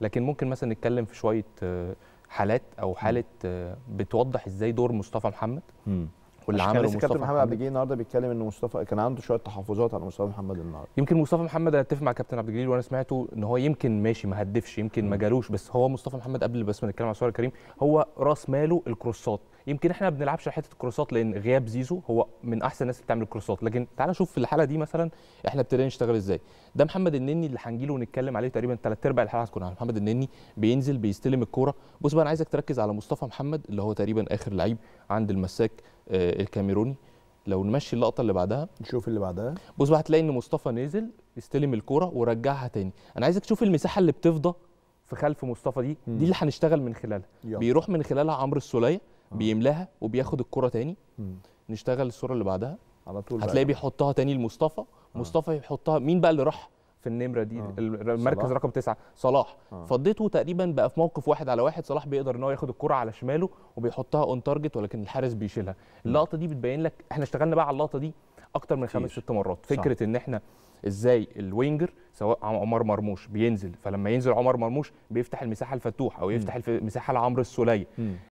لكن ممكن مثلا نتكلم في شويه آه، حالات او حاله آه، بتوضح ازاي دور مصطفى محمد واللي عمله مصطفى كابتن محمد عبد الجليل النهارده بيتكلم ان مصطفى كان عنده شويه تحفظات على مصطفى محمد النهارده يمكن مصطفى محمد انا اتفق مع كابتن عبد الجليل وانا سمعته ان هو يمكن ماشي ما هدفش يمكن ما جالوش بس هو مصطفى محمد قبل بس ما نتكلم على سؤال كريم هو راس ماله الكروسات يمكن احنا ما بنلعبش حته الكروسات لان غياب زيزو هو من احسن الناس اللي بتعمل الكروسات لكن تعال نشوف في الحاله دي مثلا احنا ابتدينا نشتغل ازاي ده محمد النني اللي هنجيله ونتكلم عليه تقريبا ثلاث ارباع الحلقه هتكون على محمد النني بينزل بيستلم الكوره بص بقى انا عايزك تركز على مصطفى محمد اللي هو تقريبا اخر لعيب عند المساك آه، الكاميروني لو نمشي اللقطه اللي بعدها نشوف اللي بعدها بص بقى هتلاقي ان مصطفى نزل استلم الكوره ورجعها تاني انا عايزك تشوف المساحه اللي بتفضى في خلف مصطفى دي م. دي اللي هنشتغل من خلالها يلا. بيروح من خلالها عمرو السوليه آه. بيملاها وبياخد الكوره تاني م. نشتغل الصوره اللي بعدها على طول هتلاقي بيحطها تاني لمصطفى آه. مصطفى يحطها مين بقى اللي راح في النمره دي آه. المركز صلاح. رقم تسعه صلاح آه. فضيته تقريبا بقى في موقف واحد على واحد صلاح بيقدر ان هو ياخد الكره على شماله وبيحطها اون تارجت ولكن الحارس بيشيلها اللقطه دي بتبين لك احنا اشتغلنا بقى على اللقطه دي اكتر من خمس ست مرات فكره صح. ان احنا ازاي الوينجر سواء عمر مرموش بينزل فلما ينزل عمر مرموش بيفتح المساحه الفتوحه او يفتح المساحه لعمرو السوليه